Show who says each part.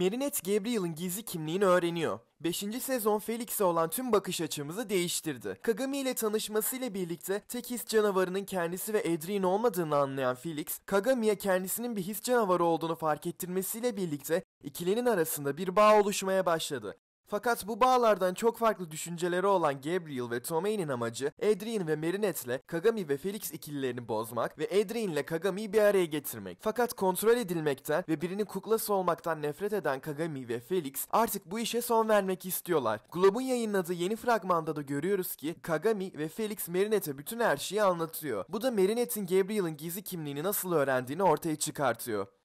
Speaker 1: Marinette Gabriel'ın gizli kimliğini öğreniyor. 5. sezon Felix'e olan tüm bakış açımızı değiştirdi. Kagami ile tanışmasıyla birlikte tek his canavarının kendisi ve Edrin olmadığını anlayan Felix, Kagami'ye kendisinin bir his canavarı olduğunu fark ettirmesiyle birlikte ikilinin arasında bir bağ oluşmaya başladı. Fakat bu bağlardan çok farklı düşünceleri olan Gabriel ve Tomei'nin amacı Adrien ve Marinette'le Kagami ve Felix ikililerini bozmak ve Adrien ile Kagami'yi bir araya getirmek. Fakat kontrol edilmekten ve birinin kuklası olmaktan nefret eden Kagami ve Felix artık bu işe son vermek istiyorlar. Globe'un yayınladığı yeni fragmanda da görüyoruz ki Kagami ve Felix Marinette'e bütün her şeyi anlatıyor. Bu da Marinette'in Gabriel'in gizli kimliğini nasıl öğrendiğini ortaya çıkartıyor.